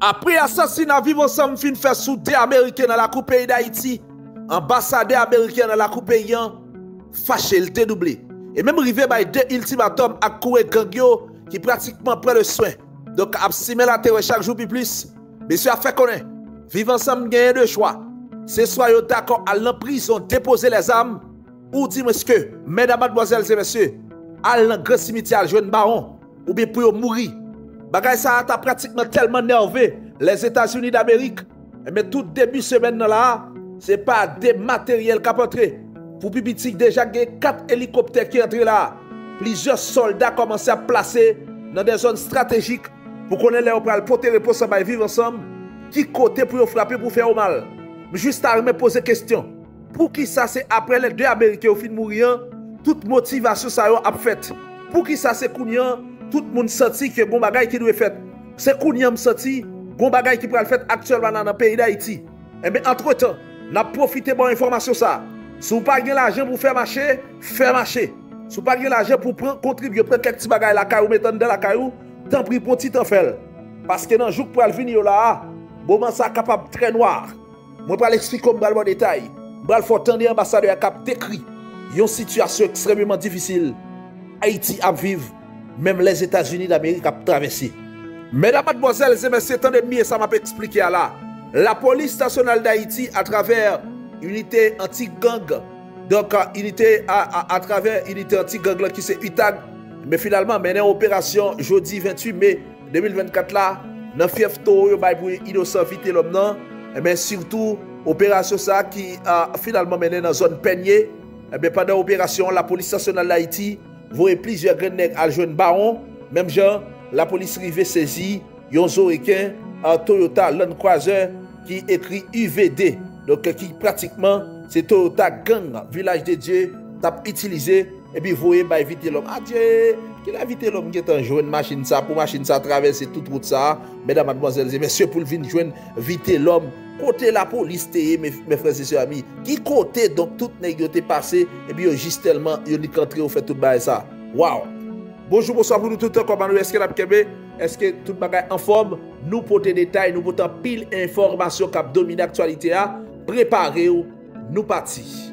Apri asasina vivonsam fin fesou de Amerike nan lakou peyi da iti Ambasade Amerike nan lakou peyi an Fache lte nouble E menm rivem ay de ultimatom ak kou e gangyo Ki pratikman pre de swen Donk ap simen la tewe chak jou pi plis Mesye a fe konen Vivonsam genyen de chwa Se swa yo takon al nan prison depose les am Ou di mweske Mèda madmozèlse mesye Al nan gresimitial jwen maron Ou bi pou yo mouri Bagay sa ata pratikman telman nervé les Etats-Unis d'Amérique. Eme eh tout debi semen nan la, se pa de materiel kapotre. Fou pipitik deja gen kat helikopter ki entre la. Plizye soldat komanse a plase nan de zon strategik. Fou konen le opral potere pou sabay viv ansam. Ki kote pou yo frape pou fe yo mal. Mou juste a reme pose kestyon. Pou ki sa se apre le de Amerike ou fin mouri an, tout motivasyon sa yo ap fète. Pou ki sa se kouni an, Tout moun soti ke goun bagay ki nou e fet Se koun yon m soti Goun bagay ki pral fet aktuelman nan an peyi da Haiti Eme eh entretan Nap profite bon informasyon sa Sou pa gen la jen pou fè mâche Fè mâche Sou pa gen la jen pou pran kontribye Pran kek ti bagay la kayou metan bon de la kayou Tan pri poti tan fel Paske nan jok pral vini yo la Boman sa kap ap tre noir Mwen pral eksplik kom bral bon detay Bral fortan di ambasade ak ap dekri Yon situasyon ekstremement difisil Haiti ap viv Mem les Etats-Unis d'Amérique a travessi. Mèdame, mademoiselle, zè mè sè tan de mi, e sa m'a pe ekspliki a la. La polis stasyonal d'Haïti a travèr unitè anti-gang. Donk, unitè a travèr unitè anti-gang lè ki se Utan. Mè finalman, mènen opérasyon jodi 28 mè 2024 la, nan fief to yo baybouye idosan vite lòm nan. Mè sirtou opérasyon sa ki a finalman mènen nan zon pegnye. Mè padan opérasyon, la polis stasyonal d'Haïti Vwoye plizye gwen neg al jwen baron, mem jan, la polis rive sezi, yon zo eken, an Toyota Land Cruiser, ki ekri UVD, loke ki pratikman, se Toyota gang, vilaj de Dje, tap itilize, Ebi vouye bay vite lom. Adje, ah, ke la vite lom get an jwen machin sa pou machin sa travese tout route sa. Mèdam madmozèlze, mèsyè pou lvin jwen vite lom. Kote la pou liste ye mè fransesè amy. Ki kote don tout negyote pase, ebi yo jistelman yonikantri ou fe tout bagay sa. Wow. Bojou, bojou, bojou, toutan komano, eske la pkebe. Eske tout bagay an fom. Nou pote detay, nou pote pil informasyon kap domine aktualite a. Prepare ou nou pati.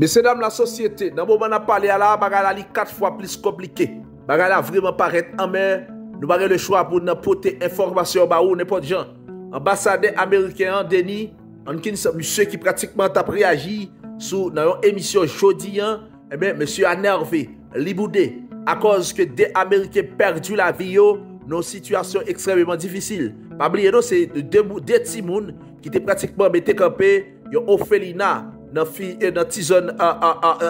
Mese dam la sosyete, nan eh non, mou man ap pale ala, bagala li kat fwa plis komplike. Bagala vreman paret anmen, nou bare le chwa pou nan pote informasyon ba ou, nepo dijan. Ambasade Amerike an, Deni, ankin msye ki pratikman tap reagi, sou nan yon emisyon jodi an, msye anerve, liboude, akos ke de Amerike perdu la vi yo, nou situasyon ekstrememan difisil. Pabli, yon nou se de timoun, ki te pratikman metekanpe, yon Ophelina, yon Ophelina, nan tizon eh,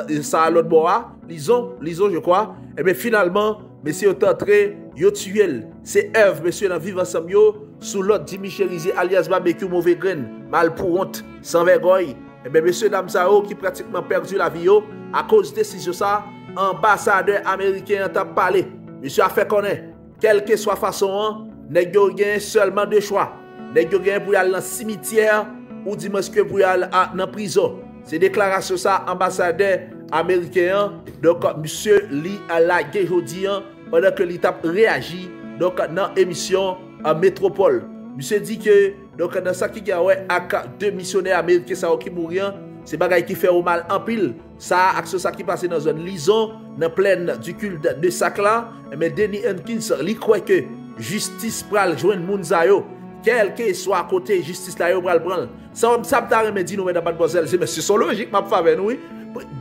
eh, sa alon moua. Lison, lison je kwa. Eme, finalman, mese yo tantre, yo tuyel. Se ev, mese yo nan vivansam yo, sou lot di michelize alias ba mekou mouve gren. Mal pou hont, san vergoy. Eme, eh mese yo namza yo oh, ki pratikman perdu la vi yo, a kouz de si yo sa, ambasade ameriken yon tan pale. Mese yo a fe konen. Kelke swa fason an, ne gyo gen selman de chwa. Ne gyo gen bouyal nan simityer, ou dimoske bouyal nan prizon. Se deklara sou sa ambasade amerikeyan, dok msè li ala gey jodi an, padan ke li tap reagi, dok nan emisyon metropol. Msè di ke, dok nan sak ki gawen ak de misyoner amerike sa wak ki mouri an, se bagay ki fe ou mal ampil, sa ak sou sa ki pase nan zon lison, nan plen du kulde de sak la, men Denny Hankins li kwe ke, justice pral jwen moun zay yo, quel que soit côté justice là, yo pral prendre Ça on ça t'a remet dit nous mesdames mademoiselle, c'est mais c'est logique m'a faire nous.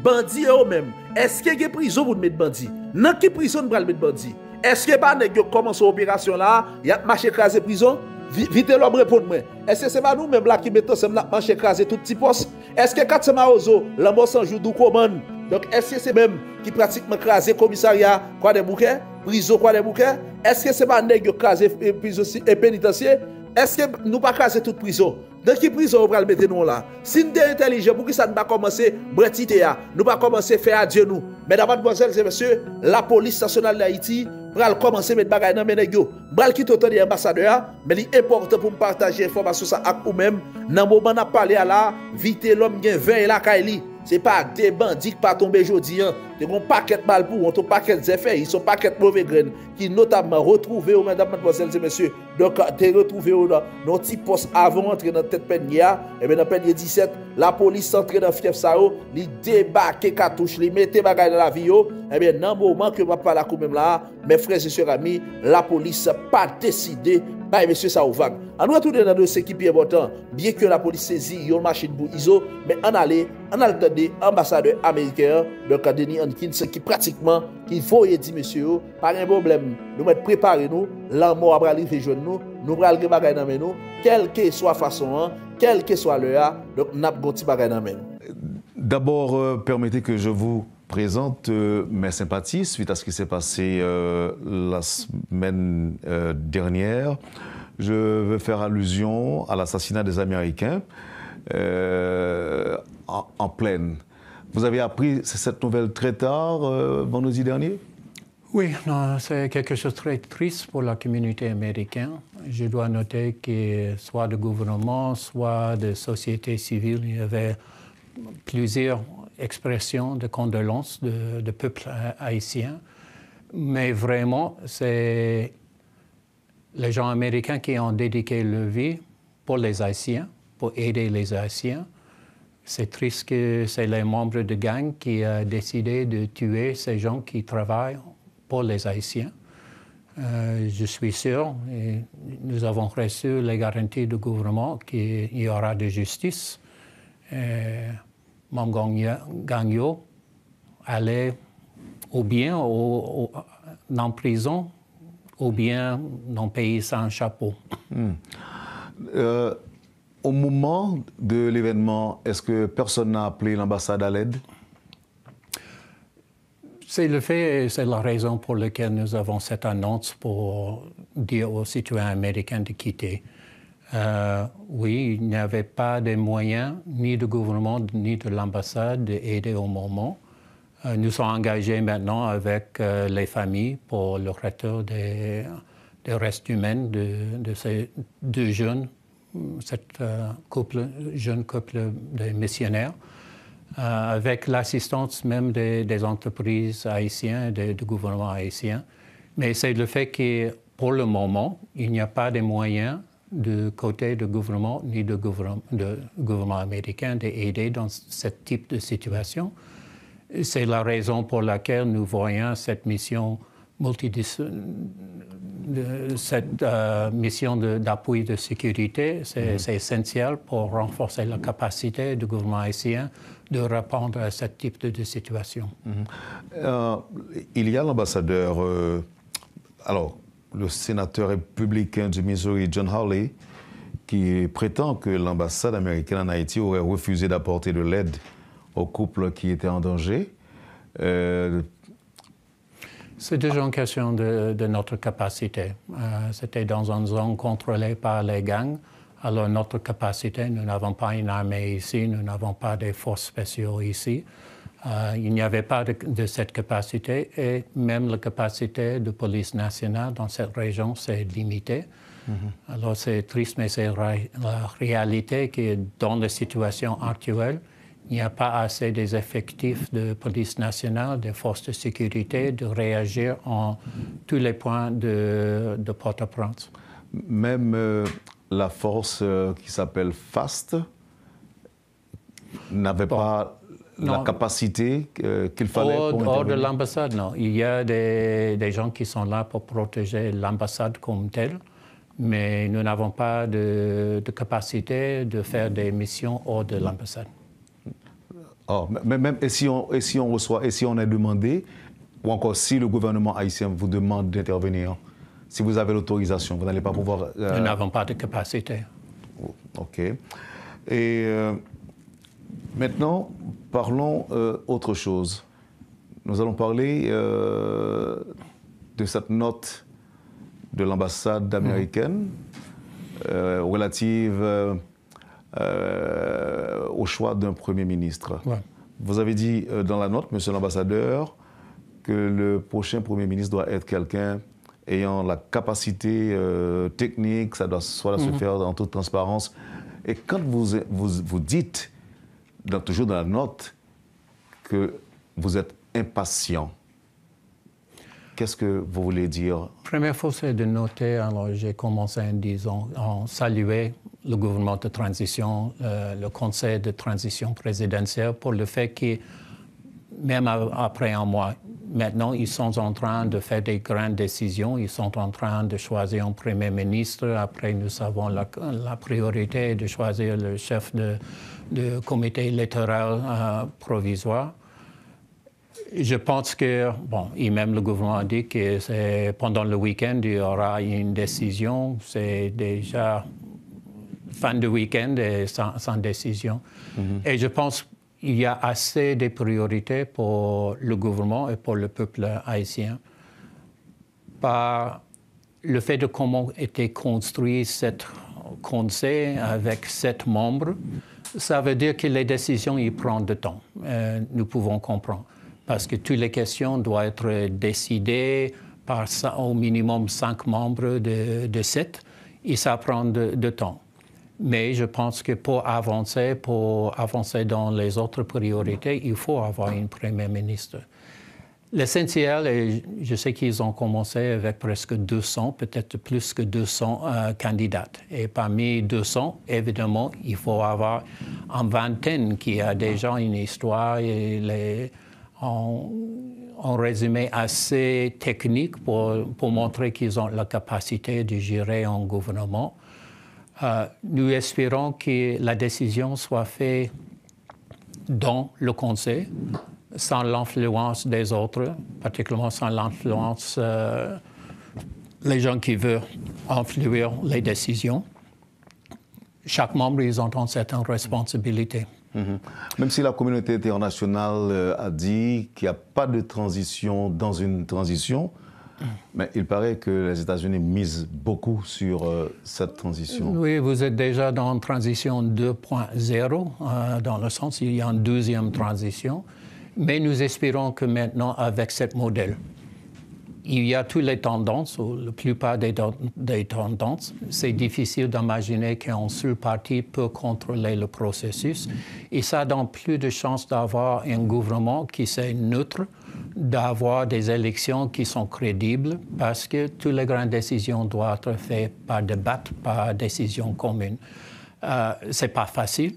Bandi eux même. Est-ce que y a prison pour mettre bandi Nan qui prison pral mettre bandi Est-ce que pas nèg yo commence opération là, y a marché écraser prison Vite l'homme répond moi. Est-ce que c'est pas nous même là qui mettons ensemble marché écraser tout petit poste Est-ce que quatre semaines ozo, l'homme sans jour du commande donc, est-ce que c'est même qui pratiquement crasé commissariat, quoi des bouquets, prison, quoi des bouquets? Est-ce que c'est pas nèg euh, prison et euh, pénitencier? Eske nou pa kase tout prizo? Nè ki prizo pral metenon la? Sin dey entelije pou ki san pa komanse bretite ya. Nou pa komanse fè adyenou. Medan pat bonsel se mese, la polis nasyonal la iti pral komanse met bagay nan menen yo. Pral kitotan dey ambasade ya, me li e porto pou m partaje informasyon sa ak ou mem. Nan mou man ap pale a la, vite lom nyen ven la kayli. se pa de bandik pa tombe jodi an, te kon paket mal pou, ontou paket zefe, yon son paket mouve gren, ki notabman, retrouve ou mèndap mèndabazelze mèsyou, de retrouve ou nan non, ti pos avon, entre nan tet pen nye eh a, e ben nan pen ye 17, la polis entre nan fief sa ou, li debake katouche li, mè te bagay nan la vi ou, oh. e eh ben nan mouman ke wap pala kou mèm la a, mè frezye sè rami, la polis pa deside, Bah, monsieur, ça ouvre. On retourne dans ce qui est important. Bien que la police saisit une machine pour ISO, mais en allé, on a l'ambassadeur américain, de Denis Hankins, qui pratiquement, il faut dire, monsieur, oh, pas un problème. Nous mettre préparer nous, l'amour à arriver jeune nous, nous prenons le bagage dans nous, quelle que soit façon, hein, quelle que soit l'heure, donc nous avons un bagage dans nous. D'abord, euh, permettez que je vous présente euh, mes sympathies suite à ce qui s'est passé euh, la semaine euh, dernière. Je veux faire allusion à l'assassinat des Américains en, pleine. Vous avez appris cette nouvelle très tard, vendredi dernier Oui, c'est quelque chose de très triste pour la communauté américaine. Je dois noter que soit le gouvernement, soit des sociétés civiles, il y avait plusieurs expressions de condolences de, peuple haïtien, mais vraiment, c'est les gens américains qui ont dédié leur vie pour les Haïtiens, pour aider les Haïtiens. C'est triste que c'est les membres de gang qui ont décidé de tuer ces gens qui travaillent pour les Haïtiens. Euh, je suis sûr, et nous avons reçu les garanties du gouvernement qu'il y aura de justice. Euh, Mangagno allait ou bien au, en prison ou bien dans pays sans chapeau. Hmm. Euh, au moment de l'événement, est-ce que personne n'a appelé l'ambassade à l'aide C'est le fait et c'est la raison pour laquelle nous avons cette annonce pour dire aux citoyens américains de quitter. Euh, oui, il n'y avait pas de moyens, ni du gouvernement, ni de l'ambassade, d'aider au moment. Euh, nous sommes engagés maintenant avec euh, les familles pour le retour des, restes humains de, ces deux jeunes, cette couple, jeune couple de missionnaires, avec l'assistance même des, entreprises haïtiennes, et du gouvernement haïtien. Mais c'est le fait que pour le moment, il n'y a pas de moyens du côté du gouvernement ni du gouvernement, gouvernement américain d'aider dans ce type de situation. C'est la raison pour laquelle nous voyons cette mission cette euh, mission d'appui de, sécurité, mm-hmm. c'est essentiel pour renforcer la capacité du gouvernement haïtien de répondre à ce type de, situation. Mm-hmm. Euh, il y a l'ambassadeur. Euh, alors, le sénateur républicain du Missouri, John Hawley, qui prétend que l'ambassade américaine en Haïti aurait refusé d'apporter de l'aide aux couples qui étaient en danger. Euh, C'est déjà une question de, notre capacité. Euh, c'était dans une zone contrôlée par les gangs. Alors notre capacité, nous n'avons pas une armée ici, nous n'avons pas des forces spéciales ici. Euh, il n'y avait pas de, cette capacité et même la capacité de police nationale dans cette région s'est limitée. Mhm. Alors c'est triste, mais c'est la réalité qui dans la situation actuelle. Il n'y a pas assez des effectifs de police nationale, des forces de sécurité de réagir en tous les points de, de Port-au-Prince. Même euh, la force euh, qui s'appelle FAST n'avait pas la capacité euh, qu'il fallait hors, Hors de l'ambassade, non. Il y a des, des, gens qui sont là pour protéger l'ambassade comme telle, mais nous n'avons pas de, de, capacité de faire des missions hors de l'ambassade. Oh, même, et, si on, et si on reçoit, et si on est demandé, ou encore si le gouvernement haïtien vous demande d'intervenir, si vous avez l'autorisation, vous n'allez pas pouvoir... Euh, nous n'avons pas de capacité. OK. Et... Euh, Maintenant, parlons euh, autre chose. Nous allons parler euh, de cette note de l'ambassade américaine euh, relative au choix d'un Premier ministre. Vous avez dit dans la note, monsieur l'ambassadeur, que le prochain Premier ministre doit être quelqu'un ayant la capacité technique, ça doit, se mhm. faire en toute transparence. Et quand vous, vous, vous dites dans, toujours dans la note, que vous êtes impatient. Qu'est-ce que vous voulez dire Première fois c'est de noter, alors j'ai commencé en disant, en saluer le gouvernement de transition, euh, le conseil de transition présidentielle pour le fait que, même après un mois, maintenant, ils sont en train de faire des grandes décisions. Ils sont en train de choisir un Premier ministre. Après, nous avons la, priorité de choisir le chef de, comité électoral euh, provisoire. Je pense que, bon, et même le gouvernement a dit que pendant le week-end, il y aura une décision. C'est déjà fin de week-end et sans, décision. Mm-hmm. Et je pense il y a assez de priorités pour le gouvernement et pour le peuple haïtien par le fait de comment était construit ce conseil avec sept membres. Ça veut dire que les décisions, y prennent du temps. Euh, nous pouvons comprendre. Parce que toutes les questions doivent être décidées par au minimum cinq membres de, sept. Et ça prend du temps. Mais je pense que pour avancer, pour avancer dans les autres priorités, il faut avoir une Premier ministre. L'essentiel, et je sais qu'ils ont commencé avec presque 200, peut-être plus que 200 euh, candidats. Et parmi 200, évidemment, il faut avoir une vingtaine qui a déjà une histoire et les, résumé assez technique pour, pour montrer qu'ils ont la capacité de gérer un gouvernement. Euh, nous espérons que la décision soit faite dans le Conseil, sans l'influence des autres, particulièrement sans l'influence des euh, gens qui veulent influer les décisions. Chaque membre, ils ont une certaine responsabilité. Mhm. Même si la communauté internationale euh, a dit qu'il n'y a pas de transition dans une transition, mais il paraît que les États-Unis misent beaucoup sur euh, cette transition. Oui, vous êtes déjà dans transition 2.0, euh, dans le sens il y a une deuxième transition. Mais nous espérons que maintenant, avec ce modèle, il y a toutes les tendances, ou la plupart des, tendances. C'est difficile d'imaginer qu'un seul parti peut contrôler le processus. Et ça donne plus de chances d'avoir un gouvernement qui soit neutre, d'avoir des élections qui sont crédibles parce que toutes les grandes décisions doivent être faites par débat, par décision commune. Euh, Ce n'est pas facile,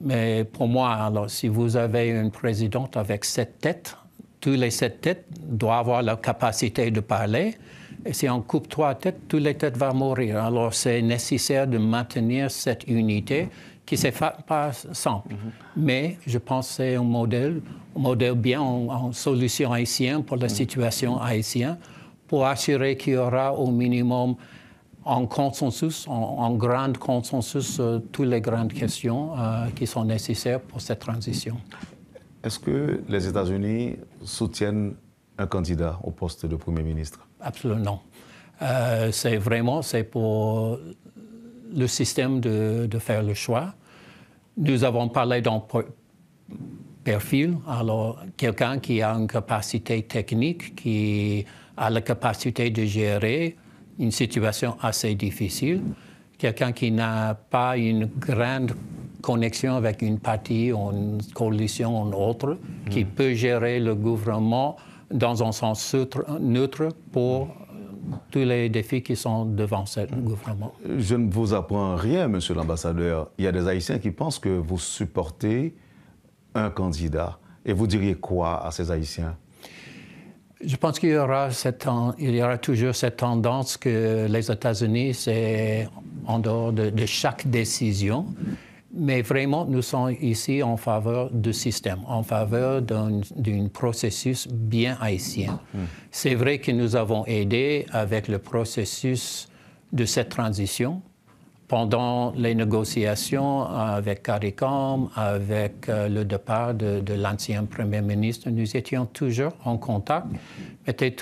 mais pour moi, alors, si vous avez une présidente avec sept têtes, tous les sept têtes doivent avoir la capacité de parler. Et si on coupe trois têtes, toutes les têtes vont mourir. Alors c'est nécessaire de maintenir cette unité qui s'est pas simple. Mhm. Mais je pensais un modèle, un modèle bien en, solution haïtienne pour la mhm. situation haïtienne, pour assurer qu'il y aura au minimum un consensus, un grand consensus, sur toutes les grandes questions euh, qui sont nécessaires pour cette transition. Est-ce que les États-Unis soutiennent un candidat au poste de Premier ministre Absolument. Euh, c'est vraiment c'est pour le système de, de, faire le choix. Nous avons parlé d'un perfil, alors quelqu'un qui a une capacité technique, qui a la capacité de gérer une situation assez difficile, quelqu'un qui n'a pas une grande connexion avec une partie ou une coalition ou autre, qui hmm. peut gérer le gouvernement dans un sens neutre pour tous les défis qui sont devant ce gouvernement. Je ne vous apprends rien, monsieur l'ambassadeur. Il y a des Haïtiens qui pensent que vous supportez un candidat. Et vous diriez quoi à ces Haïtiens je pense qu'il y aura il y aura toujours cette tendance que les États-Unis, c'est en dehors de, de chaque décision, mais vraiment, nous sommes ici en faveur du système, en faveur d'un processus bien haïtien. Hmm. C'est vrai que nous avons aidé avec le processus de cette transition, pendant les négociations avec CARICOM, avec euh, le départ de, l'ancien Premier ministre, nous étions toujours en contact. C'était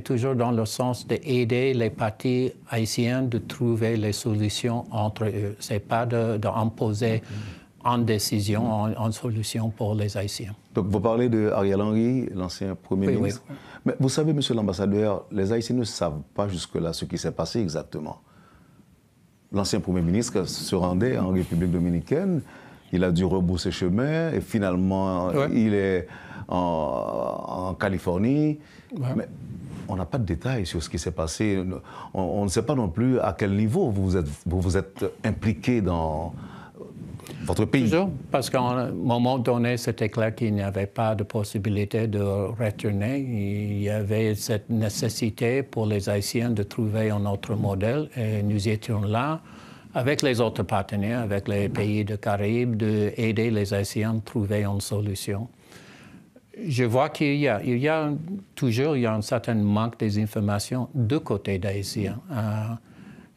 toujours, dans le sens d'aider les partis haïtiens de trouver les solutions entre eux. Ce n'est pas d'imposer en décision, en, solution pour les Haïtiens. Donc vous parlez de Ariel Henry, l'ancien Premier ministre. Mais vous savez, Monsieur l'ambassadeur, les Haïtiens ne savent pas jusque-là ce qui s'est passé exactement l'ancien Premier ministre se rendait en République dominicaine. Il a dû rebousser chemin et finalement, il est en, Californie. Mais on n'a pas de détails sur ce qui s'est passé. On, ne sait pas non plus à quel niveau vous êtes, vous, vous êtes impliqué dans, votre pays parce qu'à un moment donné, c'était clair qu'il n'y avait pas de possibilité de retourner. Il y avait cette nécessité pour les Haïtiens de trouver un autre modèle et nous étions là avec les autres partenaires, avec les pays de Caraïbes, d'aider les Haïtiens à trouver une solution. Je vois qu'il y a, il a toujours il y un certain manque des informations de côté d'Haïtiens. Euh,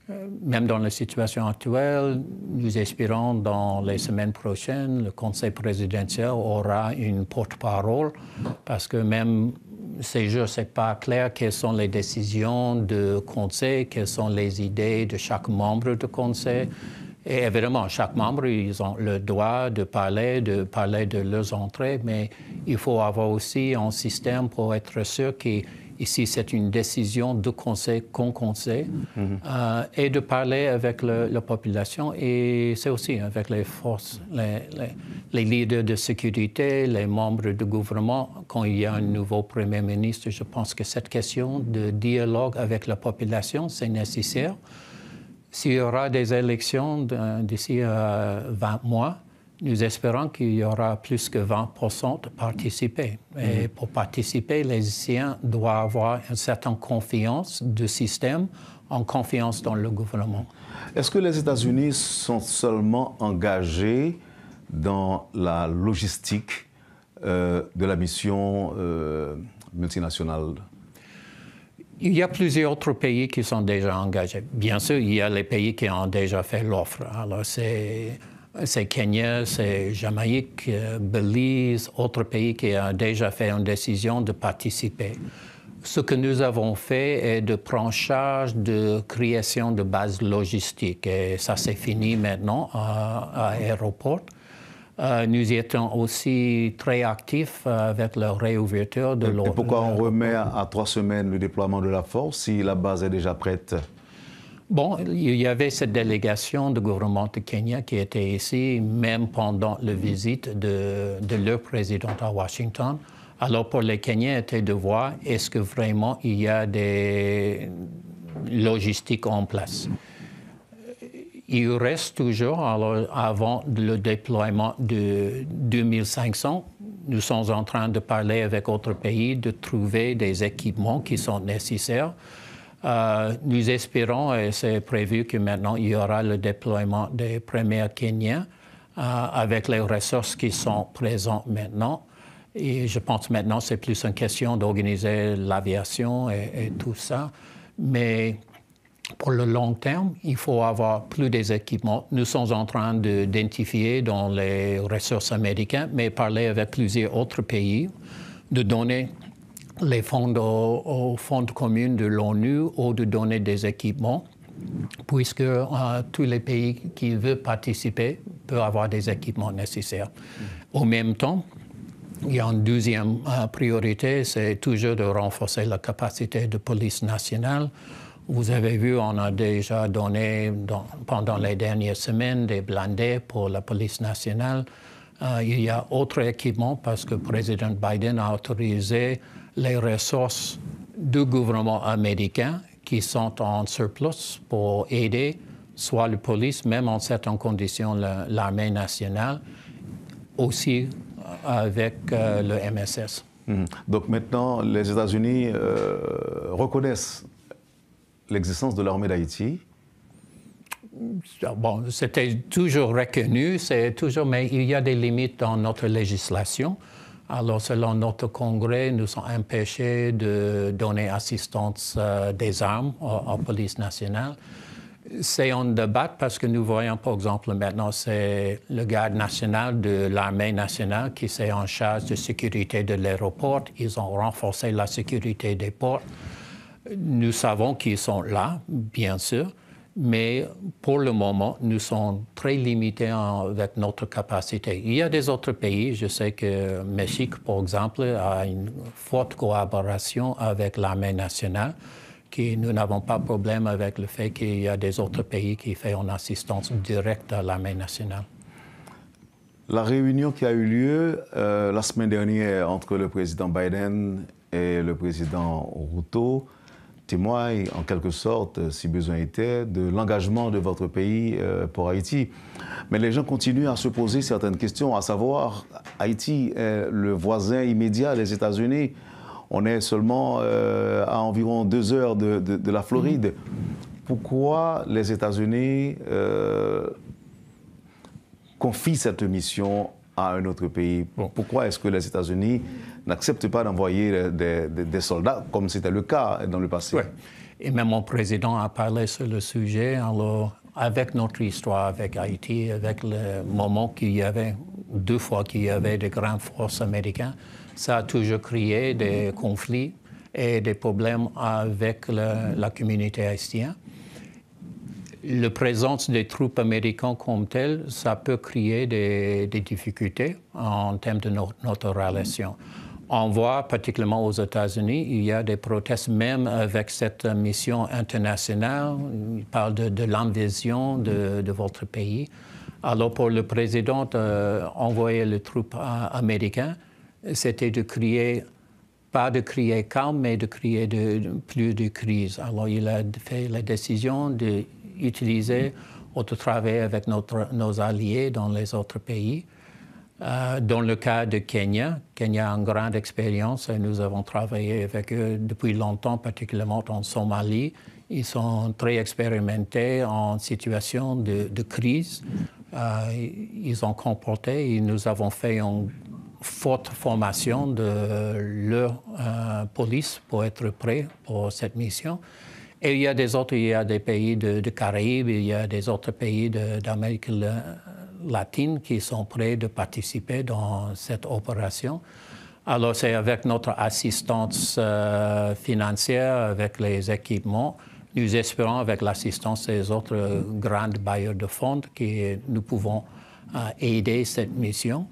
euh, même dans la situation actuelle, nous espérons dans les semaines prochaines, le Conseil présidentiel aura une porte-parole parce que même ces jours, ce n'est pas clair quelles sont les décisions du Conseil, quelles sont les idées de chaque membre du Conseil. Et évidemment, chaque membre, ils ont le droit de parler, de parler de leurs entrées, mais il faut avoir aussi un système pour être sûr qu'ils Ici, c'est une décision de conseil, qu'on conseille mm-hmm. euh, et de parler avec la population et c'est aussi avec les forces, les, les, leaders de sécurité, les membres du gouvernement. Quand il y a un nouveau Premier ministre, je pense que cette question de dialogue avec la population, c'est nécessaire. S'il y aura des élections euh, d'ici 20 euh, mois, nous espérons qu'il y aura plus que 20 de participants. Et mhm. pour participer, les lycéens doivent avoir une certaine confiance du système, en confiance dans le gouvernement. Est-ce que les États-Unis sont seulement engagés dans la logistique euh, de la mission euh, multinationale il y a plusieurs autres pays qui sont déjà engagés. Bien sûr, il y a les pays qui ont déjà fait l'offre. Alors, c'est c'est Kenya, c'est Jamaïque, euh, Belize, autres pays qui ont déjà fait une décision de participer. Ce que nous avons fait est de prendre charge de création de bases logistiques. Et ça, s'est fini maintenant à, l'aéroport. Aéroport. Euh, y nous étions aussi très actifs avec la réouverture de l'eau. pourquoi on remet à trois semaines le déploiement de la force si la base est déjà prête Bon, il y avait cette délégation du gouvernement du Kenya qui était ici, même pendant la mhm. visite de, leur président à Washington. Alors pour les Kenyans, c'était de voir est-ce que vraiment il y a des logistiques en place. Euh, il reste toujours, alors avant le déploiement de 2500, nous sommes en train de parler avec d'autres pays, de trouver des équipements qui sont nécessaires. Euh, nous espérons, et c'est prévu que maintenant il y aura le déploiement des premiers Kenyans euh, avec les ressources qui sont présentes maintenant. Et je pense maintenant c'est plus une question d'organiser l'aviation et, tout ça. Mais pour le long terme, il faut avoir plus des équipements. Nous sommes en train d'identifier dans les ressources américaines, mais parler avec plusieurs autres pays, de donner les fonds aux, fonds communs de l'ONU ou de donner des équipements, puisque euh, tous les pays qui veulent participer peuvent avoir des équipements nécessaires. Mm. Au même temps, il y a une deuxième euh, priorité, c'est toujours de renforcer la capacité de police nationale. Vous avez vu, on a déjà donné pendant les dernières semaines des blindés pour la police nationale. Euh, il y a autre équipement parce que le président Biden a autorisé les ressources du gouvernement américain qui sont en surplus pour aider soit la police, même en certaines conditions l'armée nationale, aussi euh, avec euh, le MSS. Mhm. Donc maintenant, les États-Unis euh, reconnaissent l'existence de l'armée d'Haïti. Bon, c'était toujours reconnu, c'est toujours, mais il y a des limites dans notre législation. Alors, selon notre Congrès, nous sommes empêchés de donner assistance euh, des armes aux, police polices nationales. C'est en débat parce que nous voyons, par exemple, maintenant, c'est le garde national de l'armée nationale qui s'est en charge de sécurité de l'aéroport. Ils ont renforcé la sécurité des ports. Nous savons qu'ils sont là, bien sûr, mais pour le moment, nous sommes très limités avec notre capacité. Il y a des autres pays, je sais que Mexique, par exemple, a une forte collaboration avec l'armée nationale, qui nous n'avons pas de problème avec le fait qu'il y a des autres pays qui font une assistance directe à l'armée nationale. La réunion qui a eu lieu euh, la semaine dernière entre le président Biden et le président Ruto, témoigne en quelque sorte, euh, si besoin était, de l'engagement de votre pays euh, pour Haïti. Mais les gens continuent à se poser certaines questions, à savoir, Haïti est le voisin immédiat des États-Unis. On est seulement euh, à environ deux heures de, la Floride. Pourquoi les États-Unis euh, confient cette mission à un autre pays Pourquoi est-ce que les États-Unis n'accepte pas d'envoyer euh, des, soldats, comme c'était le cas dans le passé. Oui. Et même mon président a parlé sur le sujet, alors avec notre histoire avec Haïti, avec le moment qu'il y avait, deux fois qu'il y avait des grandes forces américaines, ça a toujours créé des mm-hmm. conflits et des problèmes avec la communauté haïtienne. La présence des troupes américaines comme telles, ça peut créer des, difficultés en termes de notre relation. Mm-hmm. On voit particulièrement aux États-Unis, il y a des protestes même avec cette mission internationale. Il parle de, l'invasion de, votre pays. Alors pour le président, euh, envoyer les troupes américaines, c'était de crier, pas de crier calme, mais de crier de, plus de crise. Alors il a fait la décision d'utiliser, ou de travailler avec nos alliés dans les autres pays euh, dans le cas de Kenya, Kenya a une grande expérience et nous avons travaillé avec eux depuis longtemps, particulièrement en Somalie. Ils sont très expérimentés en situation de, crise. Euh, ils ont comporté et nous avons fait une forte formation de leur euh, police pour être prêts pour cette mission. Et il y a des autres, il y a des pays de, de Caraïbes, il y a des autres pays d'Amérique latines qui sont prêts de participer dans cette opération. Alors c'est avec notre assistance euh, financière, avec les équipements, nous espérons avec l'assistance des autres euh, grands bailleurs de fonds que nous pouvons euh, aider cette mission.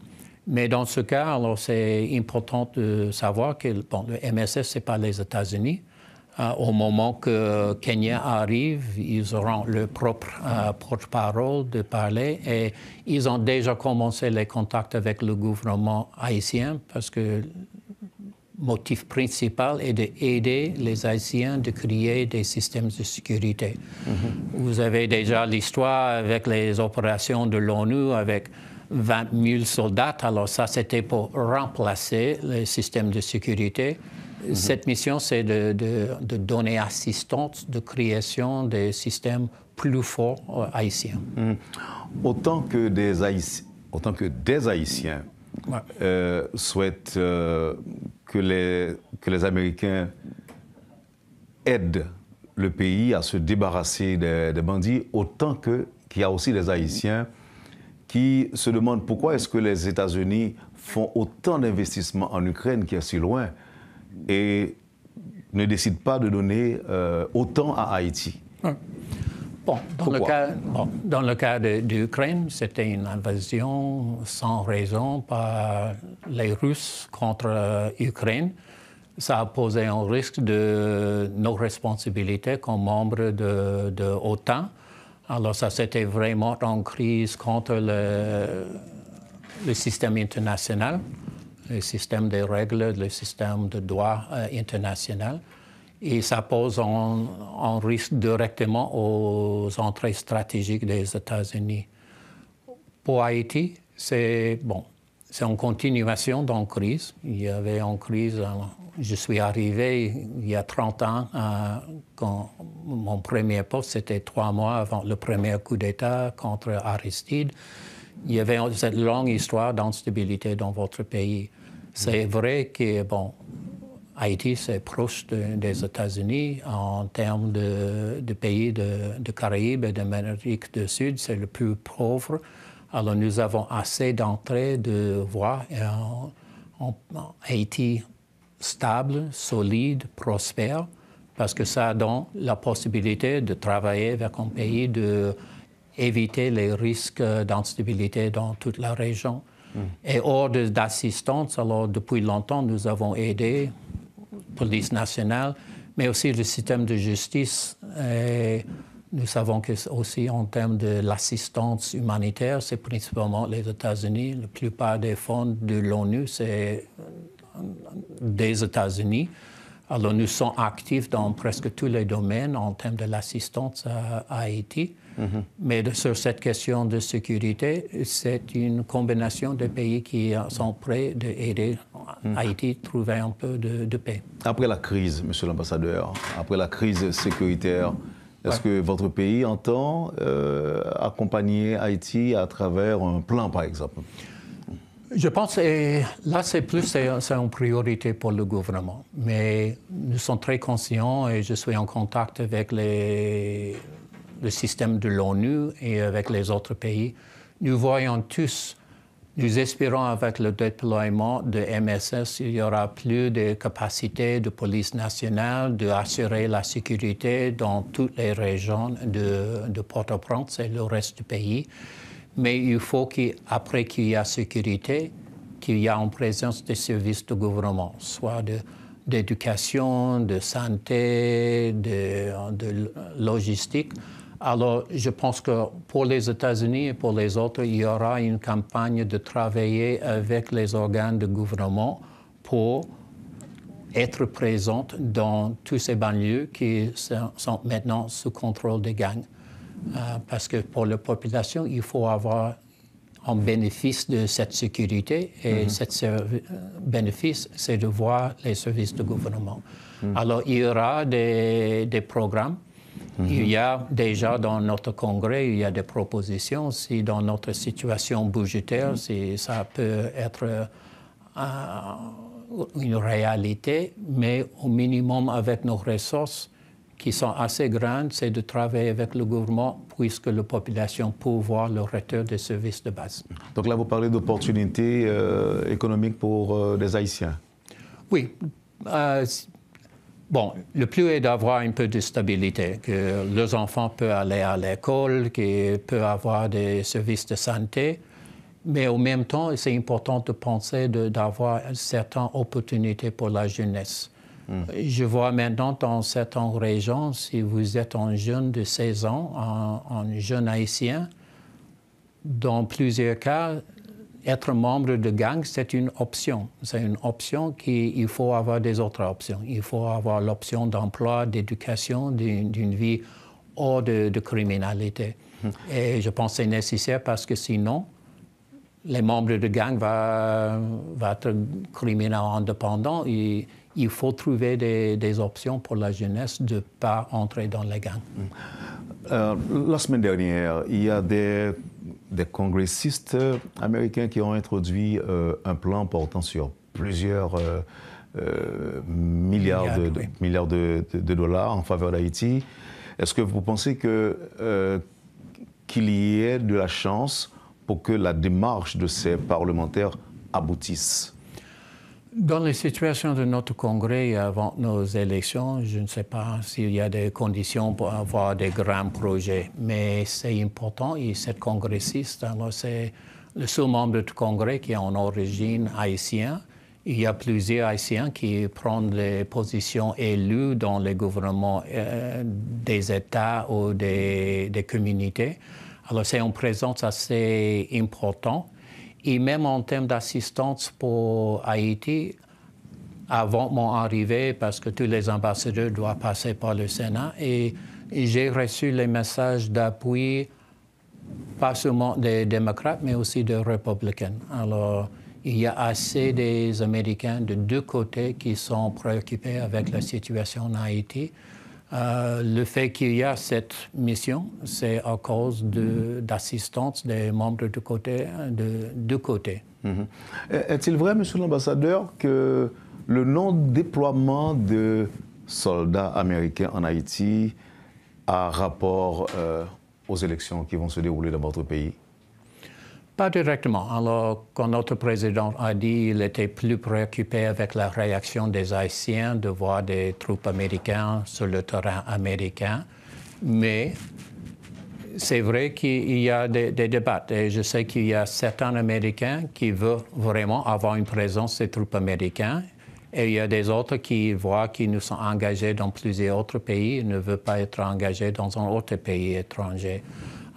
Mais dans ce cas, alors c'est important de savoir que le MSS ce n'est pas les États-Unis. Euh, au moment que Kenya arrive, ils auront leur propre euh, porte-parole de parler et ils ont déjà commencé les contacts avec le gouvernement haïtien parce que motif principal est d'aider les Haïtiens de créer des systèmes de sécurité. Mm-hmm. Vous avez déjà l'histoire avec les opérations de l'ONU avec 20 000 soldats. Alors ça, c'était pour remplacer les systèmes de sécurité. Mhm. Cette mission, c'est de, donner assistance de création des systèmes plus forts euh, haïtiens. Mhm. Autant, que des Haïtiens euh, souhaitent euh, que, les, Américains aident le pays à se débarrasser des, bandits, autant qu'il y a aussi des Haïtiens qui se demandent pourquoi est-ce que les États-Unis font autant d'investissements en Ukraine qui est si loin et ne décide pas de donner euh, autant à Haïti. Bon, dans le, cas, ah. d'Ukraine, de, c'était une invasion sans raison par les Russes contre l'Ukraine. Euh, ça a posé un risque de nos responsabilités comme membres de, l'OTAN. Alors ça, c'était vraiment en crise contre le système international le système des règles, le système de droit euh, international. Et ça pose un, risque directement aux entrées stratégiques des États-Unis. Pour Haïti, c'est bon, c'est en continuation d'une crise. Il y avait une crise, euh, je suis arrivé il y a 30 ans, euh, quand mon premier poste, c'était trois mois avant le premier coup d'État contre Aristide. Il y avait cette longue histoire d'instabilité dans votre pays. C'est vrai que, bon, Haïti, c'est proche des États-Unis en termes de, pays de, Caraïbes et d'Amérique du Sud. C'est le plus pauvre. Alors, nous avons assez d'entrées de voies en, Haïti stable, solide, prospère, parce que ça donne la possibilité de travailler avec un pays, d'éviter les risques d'instabilité dans toute la région. Mm. Et hors d'assistance, alors depuis longtemps, nous avons aidé police nationale, mais aussi le système de justice. Et nous savons que aussi en termes de l'assistance humanitaire, c'est principalement les États-Unis. La plupart des fonds de l'ONU, c'est euh, des États-Unis. Alors nous sommes actifs dans presque tous les domaines en termes de l'assistance à, à Haïti. Mm-hmm. Mais sur cette question de sécurité, c'est une combination de pays qui sont prêts à aider mm-hmm. Haïti à trouver un peu de, paix. Après la crise, monsieur l'ambassadeur, après la crise sécuritaire, est-ce que votre pays entend euh, accompagner Haïti à travers un plan, par exemple je pense que là, c'est plus c'est une priorité pour le gouvernement. Mais nous sommes très conscients et je suis en contact avec les le système de l'ONU et avec les autres pays. Nous voyons tous, nous espérons avec le déploiement de MSS, il y aura plus de capacités de police nationale d'assurer la sécurité dans toutes les régions de, Port-au-Prince et le reste du pays. Mais il faut qu'après qu'il y a sécurité, qu'il y a en présence des services de gouvernement, soit de d'éducation, de santé, de, logistique, alors, je pense que pour les États-Unis et pour les autres, il y aura une campagne de travailler avec les organes de gouvernement pour être présente dans tous ces banlieues qui sont maintenant sous contrôle des gangs. Euh, parce que pour la population, il faut avoir un bénéfice de cette sécurité et mhm. ce euh, bénéfice, c'est de voir les services de gouvernement. Mhm. Alors, il y aura des programmes Mhm. Il y a déjà dans notre congrès, il y a des propositions. Si dans notre situation budgétaire, mhm. si ça peut être euh, une réalité, mais au minimum avec nos ressources qui sont assez grandes, c'est de travailler avec le gouvernement puisque la population peut voir le retour des services de base. Donc là, vous parlez d'opportunités euh, économiques pour euh, les Haïtiens. Oui, Bon, le plus est d'avoir un peu de stabilité, que les enfants peuvent aller à l'école, qu'ils peuvent avoir des services de santé, mais en même temps, c'est important de penser d'avoir certaines opportunités pour la jeunesse. Hmm. Je vois maintenant dans certaines régions, si vous êtes un jeune de 16 ans, un jeune haïtien, dans plusieurs cas, être membre de gang, c'est une option. C'est une option qu'il faut avoir des autres options. Il faut avoir l'option d'emploi, d'éducation, d'une vie hors de, criminalité. Et je pense que c'est nécessaire parce que sinon, les membres de gang vont être criminels indépendants. il faut trouver des, options pour la jeunesse de ne pas entrer dans les gangs. Euh, la semaine dernière, il y a des des congressistes américains qui ont introduit euh, un plan portant sur plusieurs euh, euh, milliards, de, dollars en faveur d'Haïti. Est-ce que vous pensez que, qu'il y ait de la chance pour que la démarche de ces parlementaires aboutisse dans les situations de notre congrès avant nos élections, je ne sais pas s'il y a des conditions pour avoir des grands projets, mais c'est important et cette congressiste, alors c'est le seul membre du congrès qui est en origine haïtien. Il y a plusieurs Haïtiens qui prennent les positions élues dans les gouvernements euh, des États ou des, des communautés. Alors c'est une présence assez importante et même en termes d'assistance pour Haïti, avant mon arrivée, parce que tous les ambassadeurs doivent passer par le Sénat, et, j'ai reçu les messages d'appui, pas seulement des démocrates, mais aussi des républicains. Alors, il y a assez des Américains de deux côtés qui sont préoccupés avec la situation en Haïti. Euh, le fait qu'il y a cette mission, c'est à cause d'assistance des membres de côté, de, de mhm. Est-il vrai, Monsieur l'ambassadeur, que le non-déploiement de soldats américains en Haïti a rapport euh, aux élections qui vont se dérouler dans votre pays pas directement. Alors, quand notre président a dit qu'il était plus préoccupé avec la réaction des Haïtiens de voir des troupes américaines sur le terrain américain, mais c'est vrai qu'il y a des, débats. Et je sais qu'il y a certains Américains qui veulent vraiment avoir une présence des troupes américaines. Et il y a des autres qui voient qu'ils nous sont engagés dans plusieurs autres pays et ne veulent pas être engagés dans un autre pays étranger.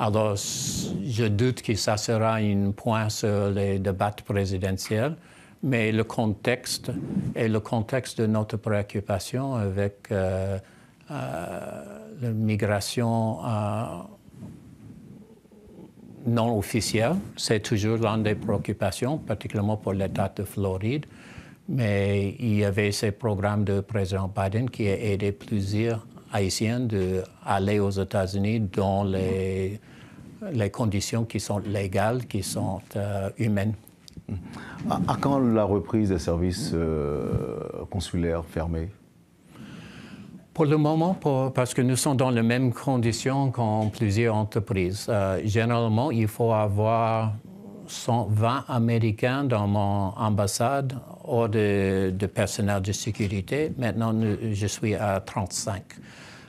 Alors, je doute que ça sera un point sur les débats présidentiels, mais le contexte et le contexte de notre préoccupation avec euh, euh, la migration euh, non officielle, c'est toujours l'un des préoccupations, particulièrement pour l'État de Floride. Mais il y avait ces programmes de président Biden qui a aidé plusieurs haïtiens d'aller aux États-Unis dans les, les, conditions qui sont légales, qui sont euh, humaines. À, quand la reprise des services euh, consulaires fermés pour le moment, parce que nous sommes dans les mêmes conditions qu'en plusieurs entreprises. Euh, généralement, il faut avoir 120 Américains dans mon ambassade hors de, personnel de sécurité. Maintenant, je suis à 35.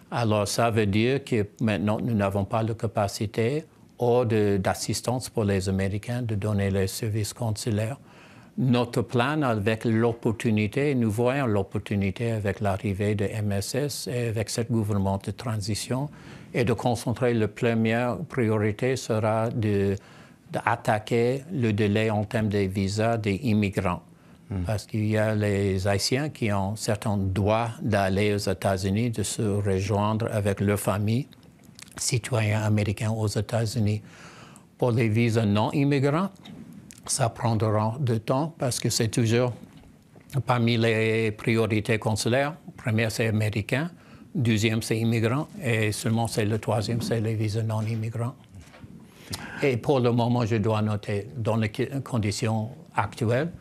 Alors, ça veut dire que maintenant, nous n'avons pas la capacité hors d'assistance pour les Américains de donner les services consulaires. Notre plan avec l'opportunité, nous voyons l'opportunité avec l'arrivée de MSS et avec ce gouvernement de transition, et de concentrer, la première priorité sera de d'attaquer le délai en termes des visas des immigrants. Mm. parce qu'il y a les Haïtiens qui ont certains droits d'aller aux États-Unis, de se rejoindre avec leur famille, citoyens américains aux États-Unis. Pour les visas non immigrants, ça prendra du temps parce que c'est toujours parmi les priorités consulaires. Première, c'est américain. Deuxième, c'est immigrant. Et seulement, c'est le troisième, c'est les visas non immigrants. Et pour le moment, je dois noter, dans les conditions actuelles,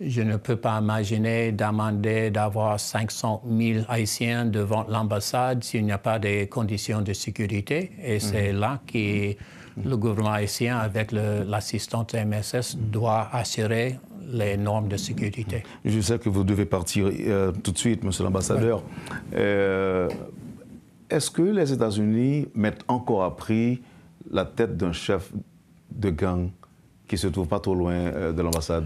je ne peux pas imaginer d'amender, d'avoir 500 000 Haïtiens devant l'ambassade s'il n'y a pas des conditions de sécurité. Et mhm. c'est là que le gouvernement haïtien, avec l'assistante MSS, doit assurer les normes de sécurité. Je sais que vous devez partir euh, tout de suite, monsieur l'ambassadeur. Euh, est-ce que les États-Unis mettent encore à prix la tête d'un chef de gang qui se trouve pas trop loin euh, de l'ambassade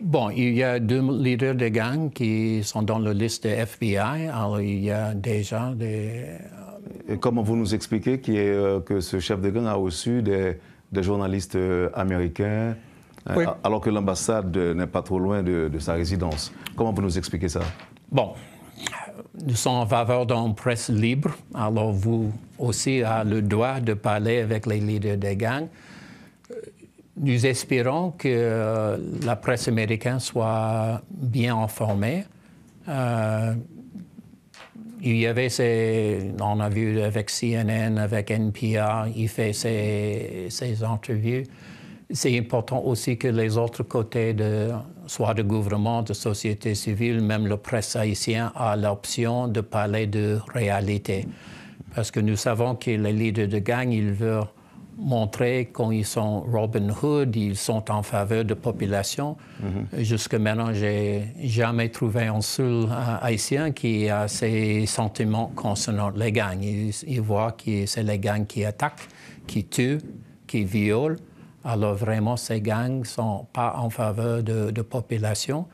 Bon, il y a deux leaders de gangs qui sont dans la liste de FBI. Alors, il y a déjà des... Euh, Et comment vous nous expliquez euh, que ce chef de gang a reçu des, journalistes euh, américains alors que l'ambassade n'est pas trop loin de, sa résidence Comment vous nous expliquez ça Bon, nous sommes en faveur d'une presse libre. Alors, vous aussi avez le droit de parler avec les leaders des gangs. Nous espérons que euh, la presse américaine soit bien informée. Euh, il y avait ces... On a vu avec CNN, avec NPR, il fait ses, ses interviews. C'est important aussi que les autres côtés, de, soit de gouvernement, de société civile, même le presse haïtien a l'option de parler de réalité. Parce que nous savons que les leaders de gang, ils veulent montrer quand ils sont Robin Hood, ils sont en faveur de population. Mm-hmm. Jusque maintenant, j'ai jamais trouvé un seul euh, haïtien qui a ces sentiments concernant les gangs. Ils, voient que c'est les gangs qui attaquent, qui tuent, qui violent. Alors vraiment, ces gangs sont pas en faveur de, population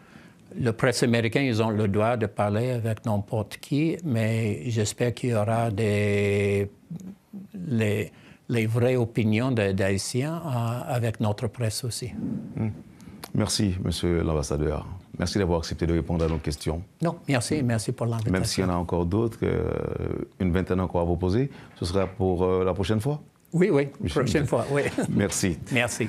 le presse américain, ils ont le droit de parler avec n'importe qui, mais j'espère qu'il y aura des, les vraies opinions des Haïtiens euh, avec notre presse aussi. Hmm. Merci, Monsieur l'ambassadeur. Merci d'avoir accepté de répondre à nos questions. Non, merci, merci pour l'invitation. Même s'il y en a encore d'autres, euh, une vingtaine encore à vous poser, ce sera pour euh, la prochaine fois. Oui, oui, prochaine fois, oui. Merci. Merci